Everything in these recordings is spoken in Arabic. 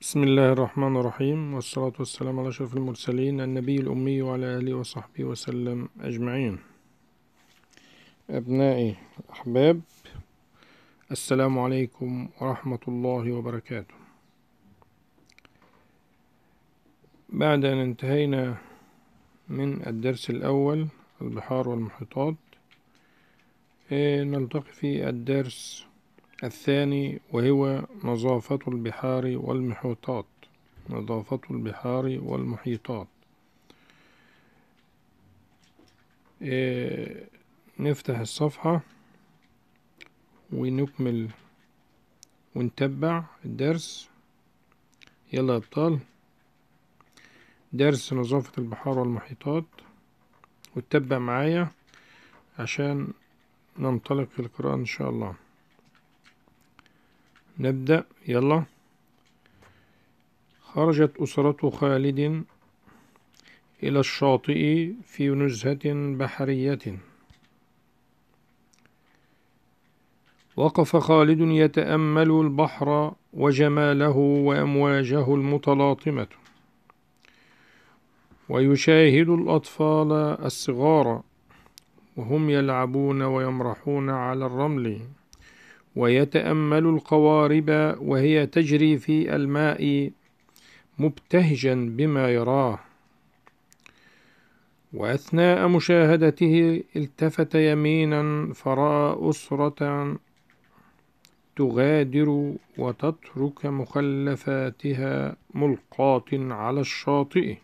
بسم الله الرحمن الرحيم والصلاة والسلام على أشرف المرسلين النبي الأمي وعلى آله وصحبه وسلم أجمعين أبنائي الأحباب السلام عليكم ورحمة الله وبركاته بعد أن انتهينا من الدرس الأول البحار والمحيطات إيه، نلتقي في الدرس الثاني وهو نظافة البحار والمحيطات نظافة البحار والمحيطات إيه نفتح الصفحة ونكمل ونتبع الدرس يلا أبطال درس نظافة البحار والمحيطات وتتبع معايا عشان ننطلق في القراءة إن شاء الله نبدأ يلا خرجت أسرة خالد إلى الشاطئ في نزهة بحرية وقف خالد يتأمل البحر وجماله وأمواجه المتلاطمة ويشاهد الأطفال الصغار وهم يلعبون ويمرحون على الرمل ويتأمل القوارب وهي تجري في الماء مبتهجا بما يراه واثناء مشاهدته التفت يمينا فراى اسره تغادر وتترك مخلفاتها ملقاه على الشاطئ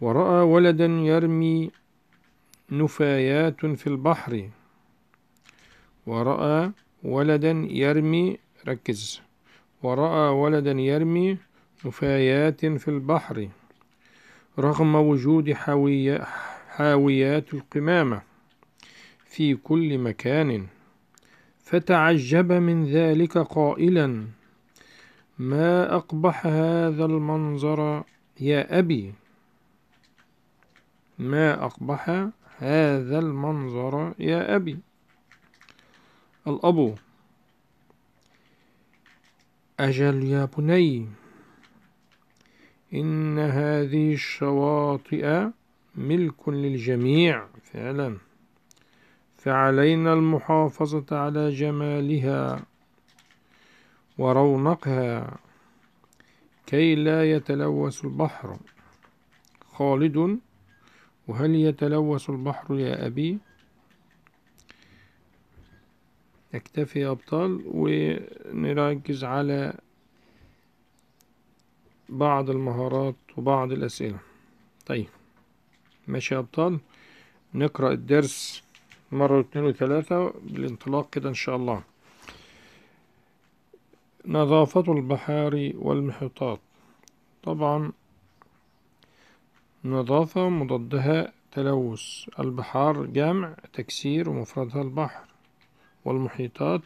وراى ولدا يرمي نفايات في البحر ورأى ولدا يرمي ركز ورأى ولدا يرمي نفايات في البحر رغم وجود حاوية حاويات القمامة في كل مكان فتعجب من ذلك قائلا ما أقبح هذا المنظر يا أبي ما أقبح هذا المنظر يا أبي الأب أجل يا بني إن هذه الشواطئ ملك للجميع فعلا فعلينا المحافظة على جمالها ورونقها كي لا يتلوث البحر خالد وهل يتلوث البحر يا أبي؟ نكتفي يا أبطال ونركز على بعض المهارات وبعض الأسئلة طيب ماشي يا أبطال نقرأ الدرس مرة واثنين وثلاثة بالانطلاق كده إن شاء الله نظافة البحار والمحيطات طبعا نظافة مضادها تلوث البحار جمع تكسير ومفردها البحر والمحيطات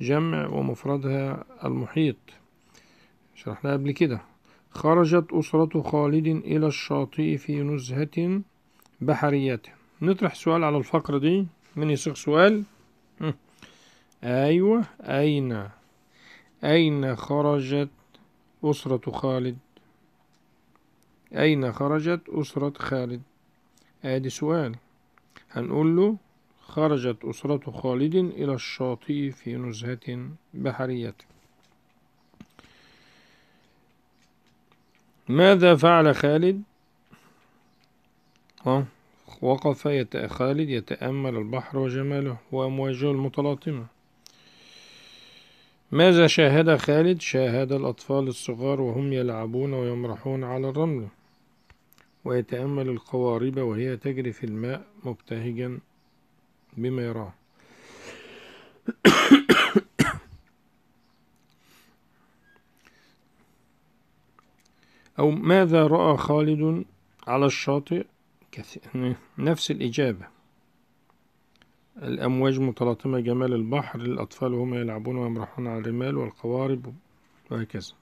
جمع ومفردها المحيط شرحناها قبل كده خرجت أسرة خالد إلى الشاطئ في نزهة بحرية نطرح سؤال على الفقرة دي من يصيغ سؤال أيوة أين أين خرجت أسرة خالد أين خرجت أسرة خالد آدي سؤال هنقول له خرجت أسرة خالد إلى الشاطئ في نزهة بحرية ماذا فعل خالد؟ وقف خالد يتأمل البحر وجماله وأمواجه المتلاطمة ماذا شاهد خالد؟ شاهد الأطفال الصغار وهم يلعبون ويمرحون على الرمل ويتأمل القوارب وهي تجري في الماء مبتهجا بما يراه أو ماذا رأى خالد على الشاطئ نفس الإجابة الأمواج متلاطمة جمال البحر للأطفال وهم يلعبون ويمرحون على الرمال والقوارب وهكذا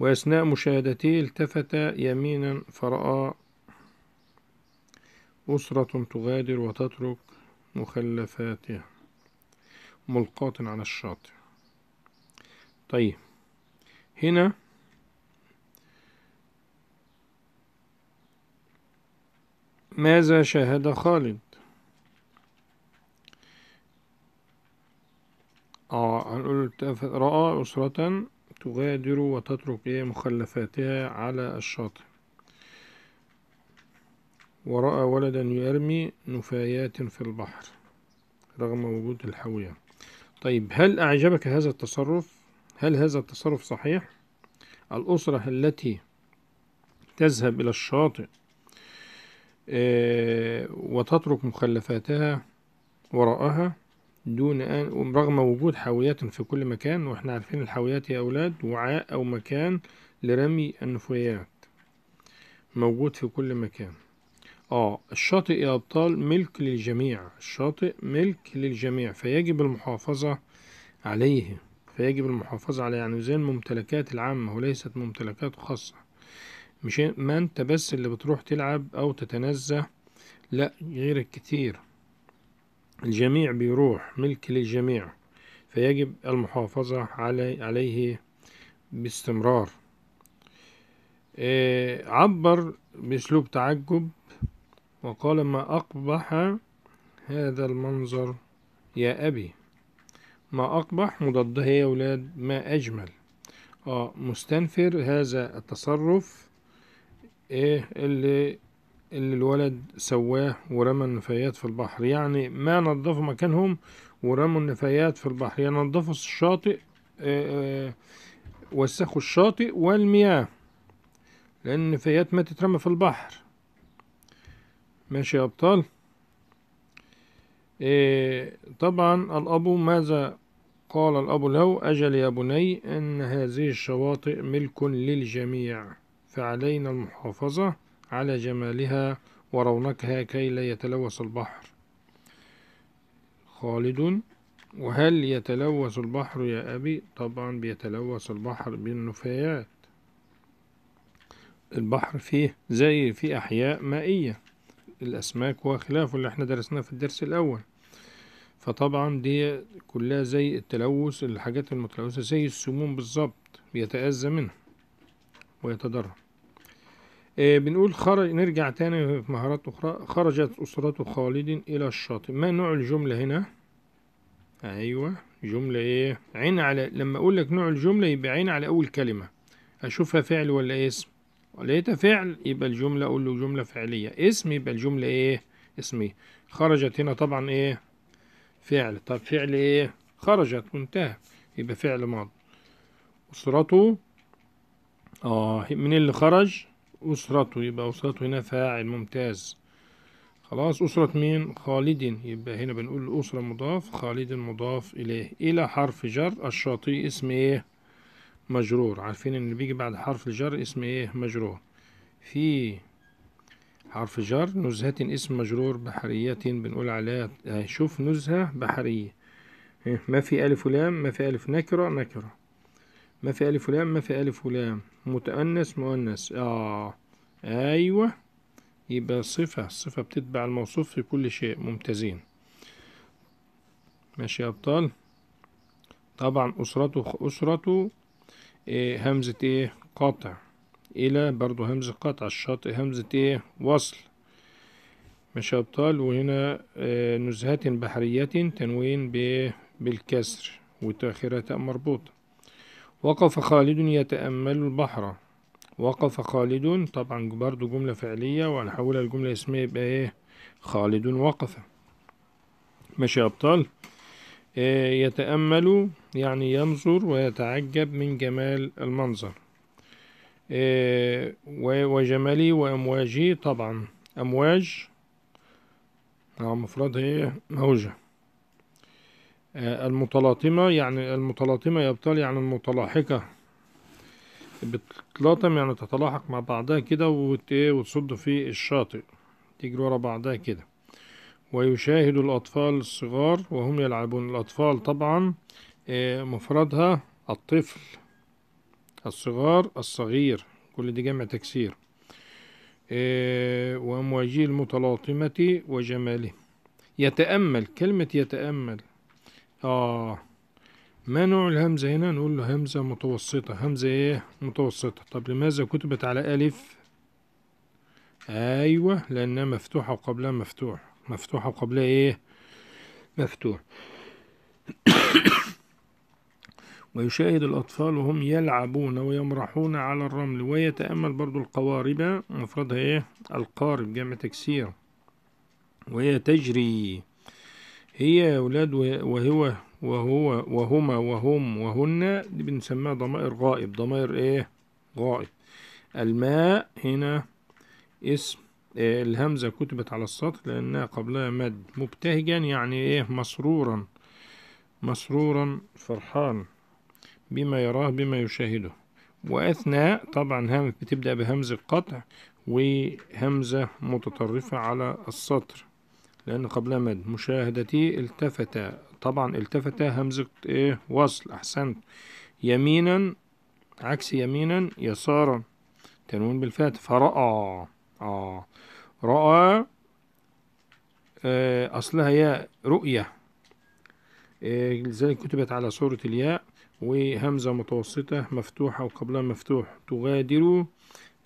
وأثناء مشاهدته التفت يمينا فرأى أسرة تغادر وتترك مخلفاتها ملقاة على الشاطئ طيب هنا ماذا شاهد خالد اه هنقول رأى أسرة تغادر وتترك مخلفاتها على الشاطئ ورأى ولدا يرمي نفايات في البحر رغم وجود الحاوية طيب هل أعجبك هذا التصرف؟ هل هذا التصرف صحيح؟ الأسرة التي تذهب إلى الشاطئ آه، وتترك مخلفاتها وراءها دون أن رغم وجود حاويات في كل مكان وإحنا عارفين الحاويات يا أولاد وعاء أو مكان لرمي النفايات موجود في كل مكان اه الشاطئ يا أبطال ملك للجميع الشاطئ ملك للجميع فيجب المحافظة عليه فيجب المحافظة عليه يعني زي الممتلكات العامة وليست ممتلكات خاصة مش ما انت بس اللي بتروح تلعب أو تتنزه لا غيرك كتير الجميع بيروح ملك للجميع فيجب المحافظة عليه باستمرار آه، عبر بأسلوب تعجب وقال ما أقبح هذا المنظر يا أبي ما أقبح مضادها يا أولاد ما أجمل آه مستنفر هذا التصرف إيه اللي اللي الولد سواه ورمى النفايات في البحر يعني ما نظفوا مكانهم ورموا النفايات في البحر يعني نظفوا الشاطئ آه، آه، وسخوا الشاطئ والمياه لأن النفايات ما تترمى في البحر ماشي يا أبطال إيه طبعا الأب ماذا قال الأب له أجل يا بني أن هذه الشواطئ ملك للجميع فعلينا المحافظة على جمالها ورونقها كي لا يتلوث البحر خالد وهل يتلوث البحر يا أبي طبعا بيتلوث البحر بالنفايات البحر فيه زي في أحياء مائية الأسماك وخلافه اللي احنا درسناه في الدرس الأول فطبعا دي كلها زي التلوث الحاجات المتلوثة زي السموم بالظبط بيتأذى منها ويتضرر آه بنقول خرج نرجع تاني في مهارات أخرى خرجت أسرة خالد إلى الشاطئ ما نوع الجملة هنا أيوة جملة إيه عين على لما أقول لك نوع الجملة يبقى عين على أول كلمة أشوفها فعل ولا اسم لقيت فعل يبقى الجملة أقول له جملة فعلية اسم يبقى الجملة إيه اسمي خرجت هنا طبعا إيه فعل طب فعل إيه خرجت منتهى يبقى فعل ماضي أسرته آه من اللي خرج أسرته يبقى أسرته هنا فاعل ممتاز خلاص أسرة مين خالد يبقى هنا بنقول أسرة مضاف خالد مضاف إليه إلى حرف جر الشاطئ اسم إيه مجرور عارفين ان بيجي بعد حرف الجر اسم ايه مجرور في حرف جر نزهة اسم مجرور بحرية بنقول عليها آه، شوف نزهة بحرية إيه؟ ما في ألف ولام ما في ألف نكرة نكرة ما في ألف ولام ما في ألف ولام متأنث مؤنث آه أيوة يبقى صفة الصفة بتتبع الموصوف في كل شيء ممتازين ماشي يا أبطال طبعا أسرته أسرته إيه همزة إيه قطع إلى برضو همزة قطع الشاطئ همزة إيه وصل مش أبطال وهنا آه بحرية تنوين بالكسر وتأخيرها تاء مربوطة وقف خالد يتأمل البحر وقف خالد طبعا برضو جملة فعلية وهنحولها لجملة اسمية يبقى إيه خالد وقف ماشي يا أبطال آه، يتأمل يعني ينظر ويتعجب من جمال المنظر آه، وجماله وأمواجه طبعا أمواج آه، مفرد هي موجة المتلاطمة يعني المتلاطمة يبطل يعني المتلاحقة بتلاطم يعني تتلاحق مع بعضها كده وتصد في الشاطئ تجري ورا بعضها كده ويشاهد الأطفال الصغار وهم يلعبون الأطفال طبعا آه، مفردها الطفل الصغار الصغير كل دي جمع تكسير آه، وأمواجه المتلاطمة وجماله يتأمل كلمة يتأمل آه ما نوع الهمزة هنا نقول له همزة متوسطة همزة ايه متوسطة طب لماذا كتبت على ألف أيوة لأنها مفتوحة وقبلها مفتوح مفتوحة وقبلها إيه مفتوح ويشاهد الأطفال وهم يلعبون ويمرحون على الرمل ويتأمل برضو القوارب مفردها إيه القارب جمع تكسير وهي تجري هي يا أولاد وهو وهو وهما وهم وهن دي بنسميها ضمائر غائب ضمائر إيه غائب الماء هنا اسم الهمزة كتبت على السطر لأنها قبلها مد مبتهجا يعني إيه مسرورا مسرورا فرحان بما يراه بما يشاهده وأثناء طبعا بتبدأ بهمزة قطع وهمزة متطرفة على السطر لأن قبلها مد مشاهدتي التفت طبعا التفت همزة إيه وصل أحسنت يمينا عكس يمينا يسارا تنوين بالفات فرأى اه رأى آه أصلها ياء رؤية لذلك آه، كتبت على صورة الياء وهمزة متوسطة مفتوحة وقبلها مفتوح تغادر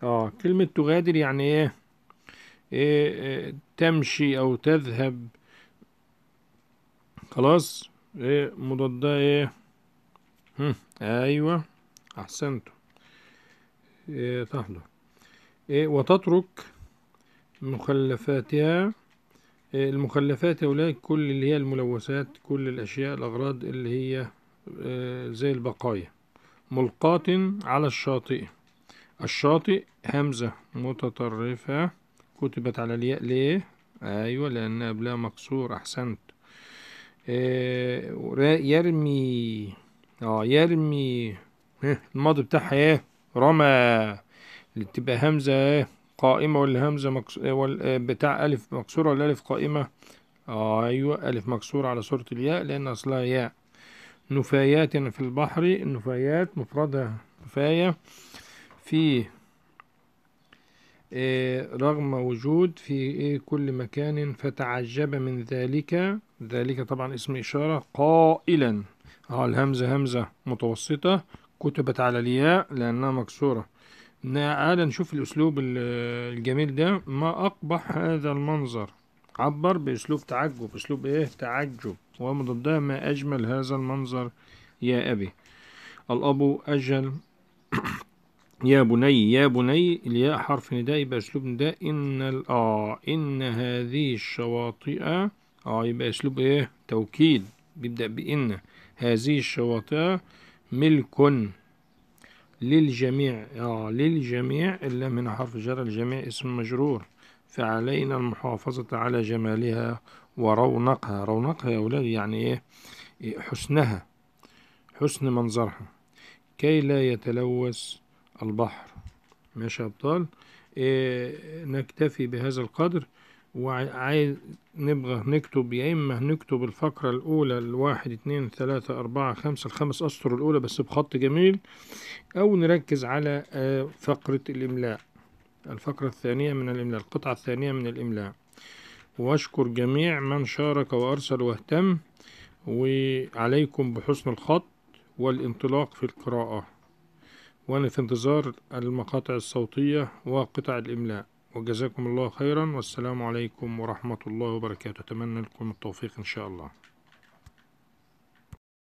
اه كلمة تغادر يعني ايه, إيه، آه تمشي أو تذهب خلاص ايه مضادة ايه هم. ايوه احسنتم إيه تحضر إيه، وتترك مخلفاتها إيه، المخلفات هؤلاء كل اللي هي الملوثات كل الأشياء الأغراض اللي هي آه، زي البقايا ملقاة على الشاطئ الشاطئ همزة متطرفة كتبت على الياء ليه؟ أيوة لأن قبلها مكسور أحسنت إيه، يرمي اه يرمي الماضي بتاعها ايه؟ رمى تبقى همزة إيه، قائمة ولا همزة مكس... إيه، إيه، بتاع ألف مكسورة ولا ألف قائمة أيوة ألف مكسورة على صورة الياء لأن أصلها ياء نفايات في البحر النفايات مفردها نفاية في رغم وجود في كل مكان فتعجب من ذلك ذلك طبعا اسم إشارة قائلا اه الهمزة همزة متوسطة كتبت على الياء لأنها مكسورة تعالى نشوف الأسلوب الجميل ده ما أقبح هذا المنظر عبر بأسلوب تعجب أسلوب إيه تعجب ضدها ما أجمل هذا المنظر يا أبي الأب أجل يا بني يا بني الياء حرف نداء يبقى أسلوب نداء إن ال إن هذه الشواطئ آه يبقى أسلوب إيه توكيد بيبدأ بإن هذه الشواطئ ملك للجميع آه للجميع إلا من حرف جر الجميع اسم مجرور فعلينا المحافظة على جمالها ورونقها رونقها يا أولاد يعني إيه؟, إيه حسنها حسن منظرها كي لا يتلوث البحر ماشي يا أبطال إيه نكتفي بهذا القدر وعايز نبغى نكتب يا إما نكتب الفقرة الأولى الواحد اتنين ثلاثة أربعة خمسة الخمس أسطر الأولى بس بخط جميل أو نركز على آه، فقرة الإملاء الفقرة الثانية من الإملاء القطعة الثانية من الإملاء وأشكر جميع من شارك وأرسل واهتم وعليكم بحسن الخط والانطلاق في القراءة وأنا في انتظار المقاطع الصوتية وقطع الإملاء وجزاكم الله خيرا والسلام عليكم ورحمة الله وبركاته أتمنى لكم التوفيق إن شاء الله